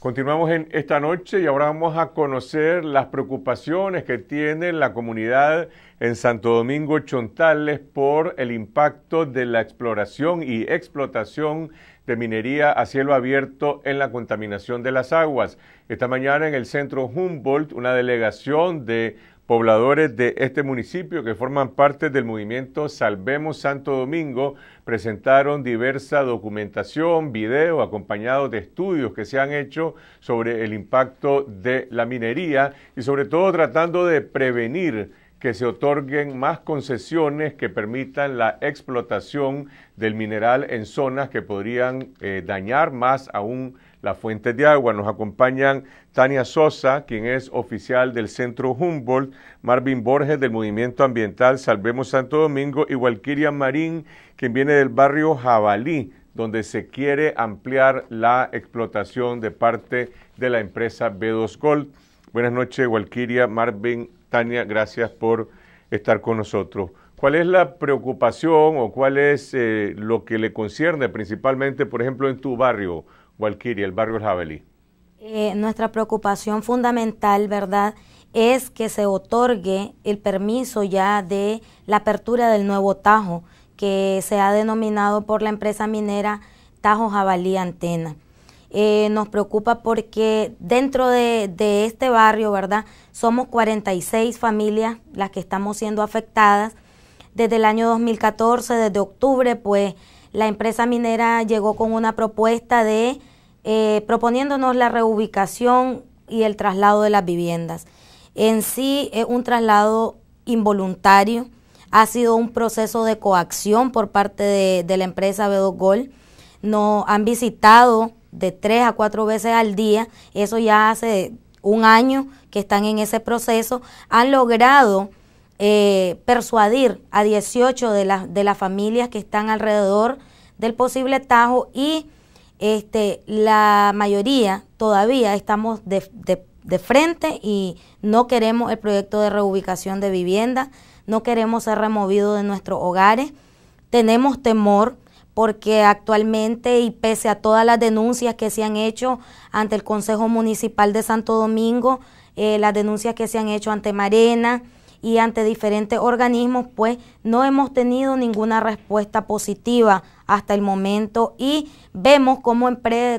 Continuamos en esta noche y ahora vamos a conocer las preocupaciones que tiene la comunidad en Santo Domingo Chontales por el impacto de la exploración y explotación de minería a cielo abierto en la contaminación de las aguas. Esta mañana en el centro Humboldt, una delegación de Pobladores de este municipio que forman parte del movimiento Salvemos Santo Domingo presentaron diversa documentación, video, acompañados de estudios que se han hecho sobre el impacto de la minería y sobre todo tratando de prevenir que se otorguen más concesiones que permitan la explotación del mineral en zonas que podrían eh, dañar más aún las fuentes de agua. Nos acompañan Tania Sosa, quien es oficial del Centro Humboldt, Marvin Borges del Movimiento Ambiental Salvemos Santo Domingo y Walquiria Marín, quien viene del barrio Jabalí, donde se quiere ampliar la explotación de parte de la empresa B2 Gold. Buenas noches, Walquiria, Marvin, Tania, gracias por estar con nosotros. ¿Cuál es la preocupación o cuál es eh, lo que le concierne principalmente, por ejemplo, en tu barrio? Walquiria, el barrio Jabalí. Eh, nuestra preocupación fundamental, ¿verdad?, es que se otorgue el permiso ya de la apertura del nuevo Tajo, que se ha denominado por la empresa minera Tajo Jabalí Antena. Eh, nos preocupa porque dentro de, de, este barrio, ¿verdad? Somos 46 familias las que estamos siendo afectadas. Desde el año 2014, desde octubre, pues la empresa minera llegó con una propuesta de eh, proponiéndonos la reubicación y el traslado de las viviendas. En sí es un traslado involuntario, ha sido un proceso de coacción por parte de, la empresa Bedogol Nos han visitado de tres a cuatro veces al día, eso ya hace un año que están en ese proceso, han logrado eh, persuadir a 18 de, de las familias que están alrededor del posible tajo y este, la mayoría todavía estamos de, frente y no queremos el proyecto de reubicación de vivienda, no queremos ser removidos de nuestros hogares, tenemos temor porque actualmente y pese a todas las denuncias que se han hecho ante el Consejo Municipal de Santo Domingo, eh, las denuncias que se han hecho ante Marena, y ante diferentes organismos, pues no hemos tenido ninguna respuesta positiva hasta el momento y vemos cómo,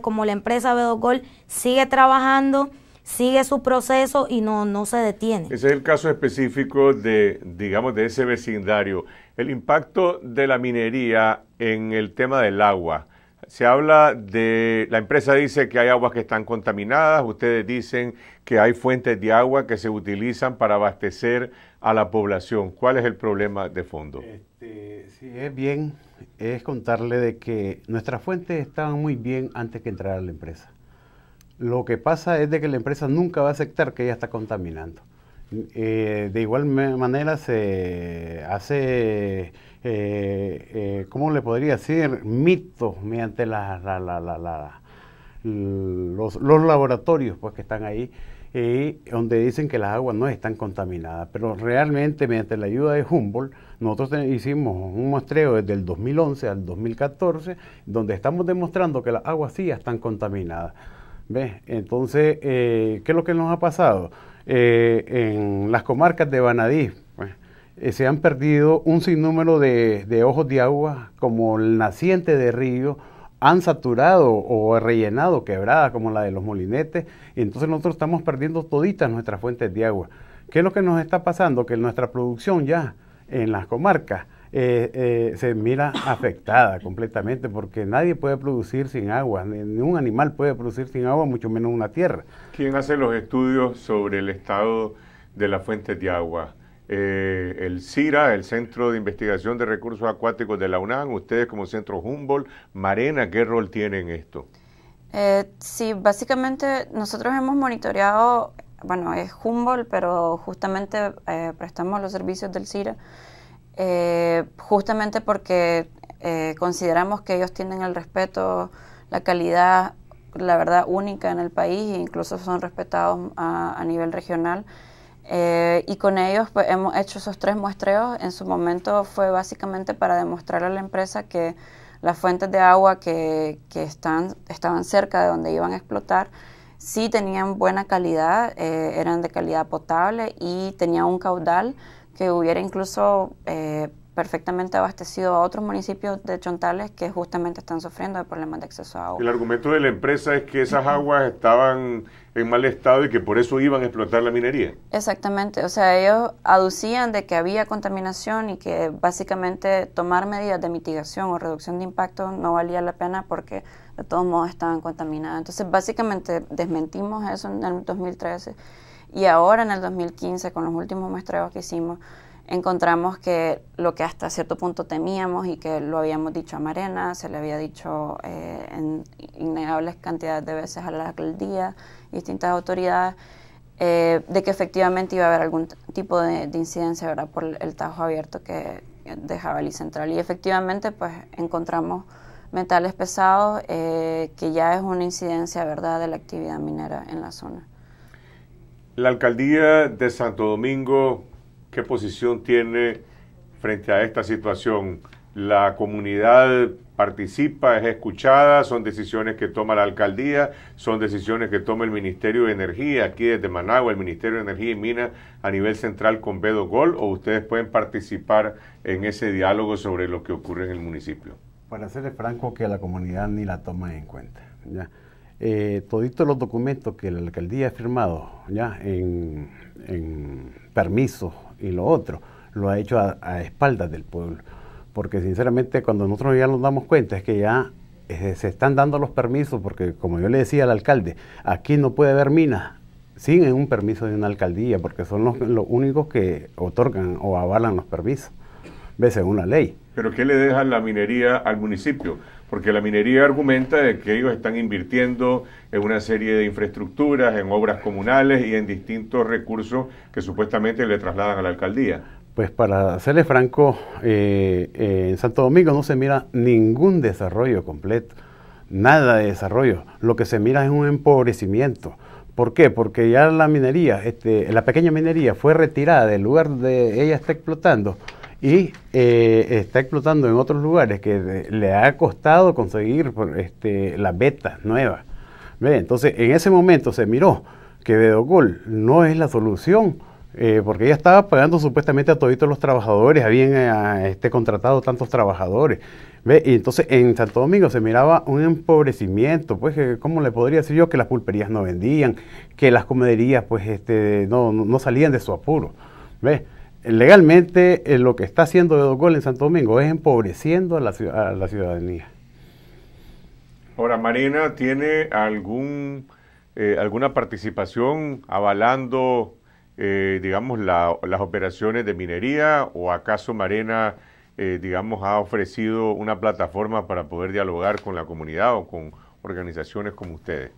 como la empresa Bedogol sigue trabajando, sigue su proceso y no, no se detiene. Ese es el caso específico de, digamos, de ese vecindario. El impacto de la minería en el tema del agua. Se habla de, la empresa dice que hay aguas que están contaminadas, ustedes dicen que hay fuentes de agua que se utilizan para abastecer a la población. ¿Cuál es el problema de fondo? si este, es bien, es contarle de que nuestras fuentes estaban muy bien antes que entrar a la empresa. Lo que pasa es de que la empresa nunca va a aceptar que ella está contaminando. Eh, de igual manera se hace, eh, eh, ¿cómo le podría decir? Mitos mediante la, los, laboratorios pues, que están ahí y donde dicen que las aguas no están contaminadas. Pero realmente, mediante la ayuda de Humboldt, nosotros hicimos un muestreo desde el 2011 al 2014, donde estamos demostrando que las aguas sí están contaminadas. Entonces, eh, ¿qué es lo que nos ha pasado? Eh, en las comarcas de Banadí, pues, eh, se han perdido un sinnúmero de, de ojos de agua, como el naciente de río, han saturado o rellenado quebradas como la de los molinetes, y entonces nosotros estamos perdiendo toditas nuestras fuentes de agua. ¿Qué es lo que nos está pasando? Que nuestra producción ya en las comarcas eh, eh, se mira afectada completamente porque nadie puede producir sin agua, ni un animal puede producir sin agua, mucho menos una tierra. ¿Quién hace los estudios sobre el estado de las fuentes de agua? Eh, el CIRA, el Centro de Investigación de Recursos Acuáticos de la UNAM, ustedes como Centro Humboldt, Marena, ¿qué rol tienen en esto? Eh, sí, básicamente nosotros hemos monitoreado, bueno, es Humboldt, pero justamente eh, prestamos los servicios del CIRA, justamente porque consideramos que ellos tienen el respeto, la calidad, la verdad única en el país e incluso son respetados a nivel regional. Eh, y con ellos pues, hemos hecho esos tres muestreos. En su momento fue básicamente para demostrar a la empresa que las fuentes de agua que, están, estaban cerca de donde iban a explotar sí tenían buena calidad, eh, eran de calidad potable y tenían un caudal que hubiera incluso eh, perfectamente abastecido a otros municipios de Chontales que justamente están sufriendo de problemas de acceso a agua. El argumento de la empresa es que esas aguas estaban en mal estado y que por eso iban a explotar la minería. Exactamente, o sea, ellos aducían de que había contaminación y que básicamente tomar medidas de mitigación o reducción de impacto no valía la pena porque de todos modos estaban contaminadas. Entonces, básicamente desmentimos eso en el 2013 y ahora en el 2015 con los últimos muestreos que hicimos encontramos que lo que hasta cierto punto temíamos y que lo habíamos dicho a Marena, se le había dicho eh, en innegables cantidades de veces a la alcaldía, distintas autoridades, eh, de que efectivamente iba a haber algún tipo de, incidencia ¿verdad? por el tajo abierto que dejaba el Central. Y efectivamente, pues encontramos metales pesados, eh, que ya es una incidencia ¿verdad? de la actividad minera en la zona. La alcaldía de Santo Domingo ¿Qué posición tiene frente a esta situación? ¿La comunidad participa, es escuchada? ¿Son decisiones que toma la alcaldía? ¿Son decisiones que toma el Ministerio de Energía aquí desde Managua, el Ministerio de Energía y Minas a nivel central con Bedo Gol? ¿O ustedes pueden participar en ese diálogo sobre lo que ocurre en el municipio? Para serle franco, que la comunidad ni la toma en cuenta. ¿ya? Eh, toditos los documentos que la alcaldía ha firmado, ¿ya? En, en permisos, y lo otro. Lo ha hecho a, espaldas del pueblo. Porque sinceramente cuando nosotros ya nos damos cuenta es que ya eh, se están dando los permisos, porque como yo le decía al alcalde, aquí no puede haber minas sin un permiso de una alcaldía, porque son los, únicos que otorgan o avalan los permisos, ve según la ley. Pero ¿qué le deja la minería al municipio? porque la minería argumenta de que ellos están invirtiendo en una serie de infraestructuras, en obras comunales y en distintos recursos que supuestamente le trasladan a la alcaldía. Pues para serle franco, eh, eh, en Santo Domingo no se mira ningún desarrollo completo, nada de desarrollo. Lo que se mira es un empobrecimiento. ¿Por qué? Porque ya la minería, este, la pequeña minería fue retirada del lugar donde ella está explotando y eh, está explotando en otros lugares que le ha costado conseguir este, las beta nuevas. Entonces, en ese momento se miró que Bedogol no es la solución. Eh, porque ella estaba pagando supuestamente a todos los trabajadores, habían eh, este, contratado tantos trabajadores. Y entonces en Santo Domingo se miraba un empobrecimiento, pues, ¿cómo le podría decir yo? Que las pulperías no vendían, que las comederías, pues, este, no, no, salían de su apuro. ¿Ve? legalmente eh, lo que está haciendo Edocol en Santo Domingo es empobreciendo a la, ciudadanía. Ahora, Marina, ¿tiene algún, eh, alguna participación avalando, eh, digamos, las operaciones de minería o acaso Marina, digamos, ha ofrecido una plataforma para poder dialogar con la comunidad o con organizaciones como ustedes?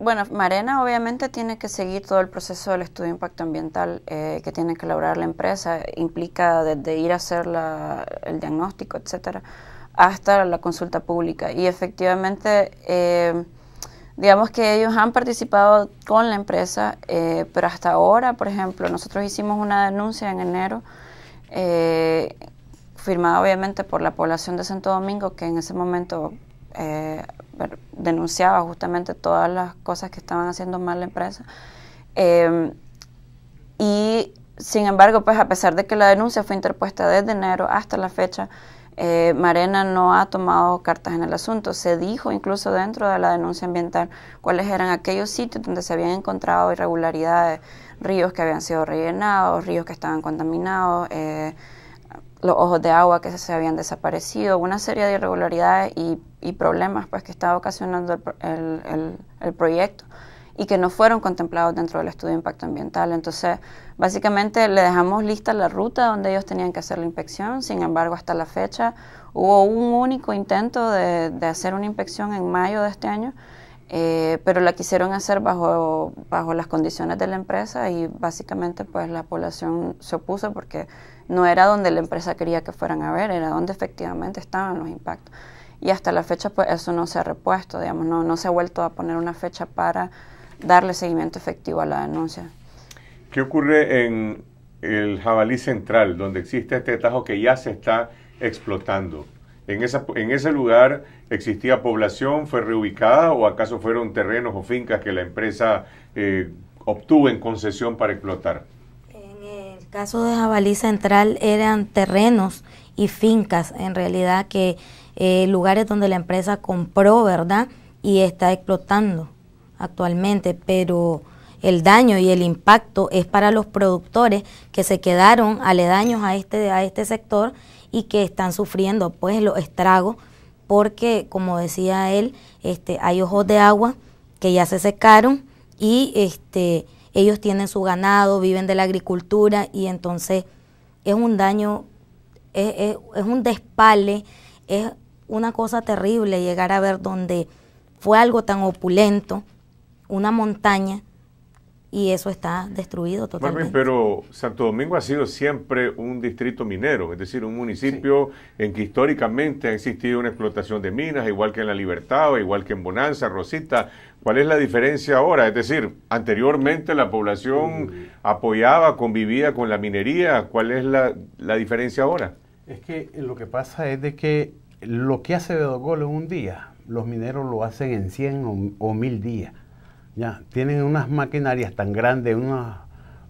Bueno, Marena obviamente tiene que seguir todo el proceso del estudio de impacto ambiental eh, que tiene que elaborar la empresa. Implica desde ir a hacer el diagnóstico, etcétera, hasta la consulta pública. Y efectivamente, eh, digamos que ellos han participado con la empresa, eh, pero hasta ahora, por ejemplo, nosotros hicimos una denuncia en enero firmada obviamente por la población de Santo Domingo, que en ese momento eh, denunciaba justamente todas las cosas que estaban haciendo mal la empresa. Eh, y sin embargo, pues a pesar de que la denuncia fue interpuesta desde enero hasta la fecha, eh, Marena no ha tomado cartas en el asunto. Se dijo incluso dentro de la denuncia ambiental cuáles eran aquellos sitios donde se habían encontrado irregularidades, ríos que habían sido rellenados, ríos que estaban contaminados, los ojos de agua que se habían desaparecido, una serie de irregularidades y y problemas pues, que estaba ocasionando el, el, el, proyecto y que no fueron contemplados dentro del estudio de impacto ambiental. Entonces, básicamente le dejamos lista la ruta donde ellos tenían que hacer la inspección, sin embargo, hasta la fecha hubo un único intento de, de hacer una inspección en mayo de este año, eh, pero la quisieron hacer bajo, bajo las condiciones de la empresa y básicamente pues la población se opuso porque no era donde la empresa quería que fueran a ver, era donde efectivamente estaban los impactos y hasta la fecha pues eso no se ha repuesto, digamos, no, se ha vuelto a poner una fecha para darle seguimiento efectivo a la denuncia. ¿Qué ocurre en el jabalí central, donde existe este tajo que ya se está explotando? ¿En, esa, en ese lugar existía población, fue reubicada o acaso fueron terrenos o fincas que la empresa eh, obtuvo en concesión para explotar? En el caso de Jabalí Central eran terrenos y fincas en realidad que eh, lugares donde la empresa compró, ¿verdad? Y está explotando actualmente, pero el daño y el impacto es para los productores que se quedaron aledaños a este, a este sector y que están sufriendo pues los estragos porque como decía él, este, hay ojos de agua que ya se secaron y este, ellos tienen su ganado, viven de la agricultura y entonces es un daño, es, es, es un despale, es una cosa terrible llegar a ver donde fue algo tan opulento, una montaña, y eso está destruido totalmente. pero Santo Domingo ha sido siempre un distrito minero, es decir, un municipio en que históricamente ha existido una explotación de minas, igual que en La Libertad, o igual que en Bonanza, Rosita. ¿Cuál es la diferencia ahora? Es decir, anteriormente la población mm. apoyaba, convivía con la minería. ¿Cuál es la, la diferencia ahora? Es que lo que pasa es de que lo que hace Bedogol en un día, los mineros lo hacen en 100 o, mil 1000 días. Ya, tienen unas maquinarias tan grandes,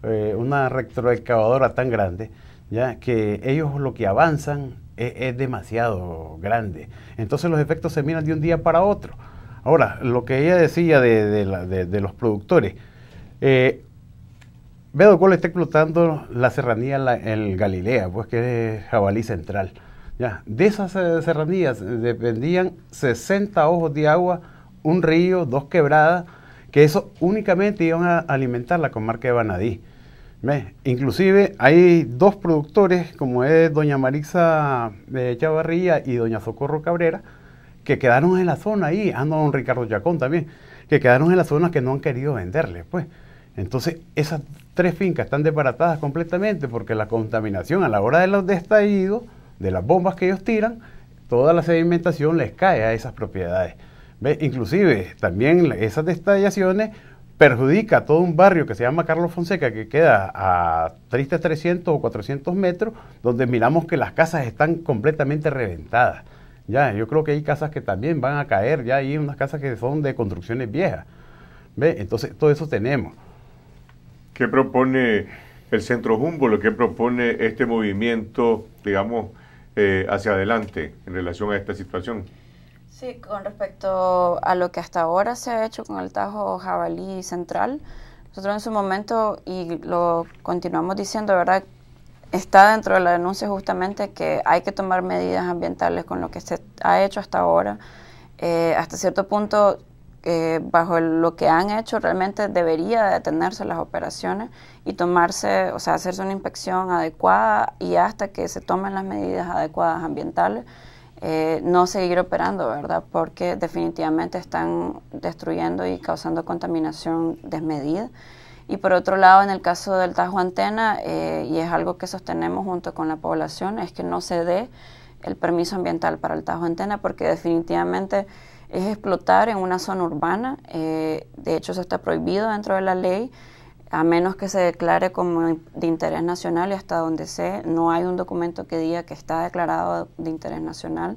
eh, una, retroexcavadora tan grande, ya que ellos lo que avanzan es, demasiado grande. Entonces los efectos se miran de un día para otro. Ahora, lo que ella decía de, los productores, Bedogol eh, está explotando la serranía, en el Galilea, pues que es jabalí central de esas eh, serranías eh, dependían 60 ojos de agua, un río, dos quebradas, que eso únicamente iban a alimentar la comarca de Banadí. Inclusive hay dos productores, como es doña Marixa eh, Chavarría y doña Socorro Cabrera, que quedaron en la zona ahí, ando ah, don Ricardo Chacón, también, que quedaron en la zona que no han querido venderle, pues. Entonces, esas tres fincas están desbaratadas completamente porque la contaminación a la hora de los destallidos de las bombas que ellos tiran, toda la sedimentación les cae a esas propiedades. ¿Ve? Inclusive también esas destallaciones perjudica a todo un barrio que se llama Carlos Fonseca, que queda a tristes 300 o 400 metros, donde miramos que las casas están completamente reventadas. Ya, yo creo que hay casas que también van a caer, ya hay unas casas que son de construcciones viejas. Entonces, todo eso tenemos. ¿Qué propone el Centro Jumbo? ¿Qué propone este movimiento, digamos, eh, hacia adelante en relación a esta situación? Sí, con respecto a lo que hasta ahora se ha hecho con el Tajo Jabalí Central, nosotros en su momento, y lo continuamos diciendo, ¿verdad? Está dentro de la denuncia justamente que hay que tomar medidas ambientales con lo que se ha hecho hasta ahora. Eh, hasta cierto punto eh, bajo lo que han hecho realmente debería detenerse las operaciones y tomarse, o sea, hacerse una inspección adecuada y hasta que se tomen las medidas adecuadas ambientales, eh, no seguir operando, ¿verdad? Porque definitivamente están destruyendo y causando contaminación desmedida. Y por otro lado, en el caso del Tajo Antena, eh, y es algo que sostenemos junto con la población, es que no se dé el permiso ambiental para el Tajo Antena porque definitivamente es explotar en una zona urbana. Eh, de hecho, eso está prohibido dentro de la ley, a menos que se declare como de interés nacional y hasta donde sé, no hay un documento que diga que está declarado de interés nacional.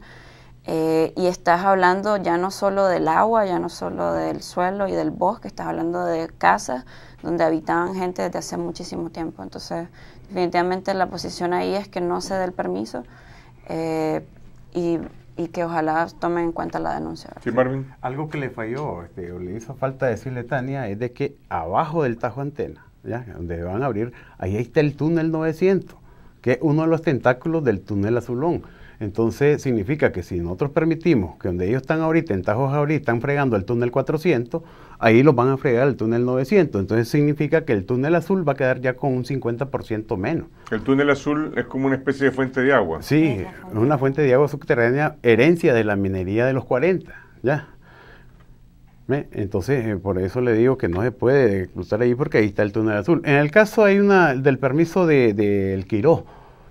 Eh, y estás hablando ya no solo del agua, ya no solo del suelo y del bosque, estás hablando de casas donde habitaban gente desde hace muchísimo tiempo. Entonces, definitivamente la posición ahí es que no se dé el permiso. Eh, y y que ojalá tomen en cuenta la denuncia. Sí, Marvin. Algo que le falló, este, o le hizo falta decirle Tania, es de que abajo del tajo antena, donde van a abrir, ahí está el túnel 900, que es uno de los tentáculos del túnel azulón. Entonces significa que si nosotros permitimos que donde ellos están ahorita, en Tajos ahorita, están fregando el túnel 400, ahí los van a fregar el túnel 900. Entonces significa que el túnel azul va a quedar ya con un 50% menos. El túnel azul es como una especie de fuente de agua. Sí, es una fuente de agua subterránea, herencia de la minería de los 40, ya. Entonces, eh, por eso le digo que no se puede cruzar ahí porque ahí está el túnel azul. En el caso hay una del permiso del de, Quiró,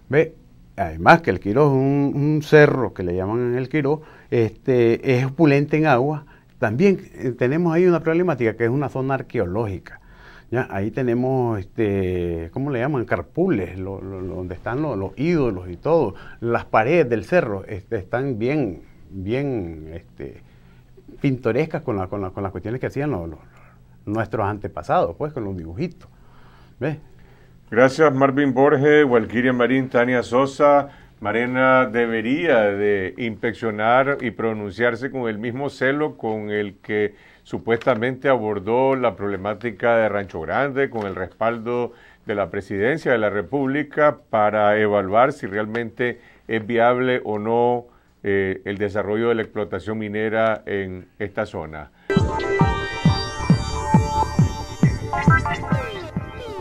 ¿ve? además que el Quiró es un, cerro que le llaman el Quiró, este, es opulente en agua, también eh, tenemos ahí una problemática que es una zona arqueológica. ¿ya? Ahí tenemos, este, ¿cómo le llaman? Carpules, donde están los, ídolos y todo. Las paredes del cerro este, están bien, bien este, pintorescas con, las cuestiones que hacían nuestros antepasados, pues con los dibujitos. ¿Ves? Gracias Marvin Borges, Walquiria Marín, Tania Sosa. Marena debería de inspeccionar y pronunciarse con el mismo celo con el que supuestamente abordó la problemática de Rancho Grande, con el respaldo de la Presidencia de la República para evaluar si realmente es viable o no eh, el desarrollo de la explotación minera en esta zona.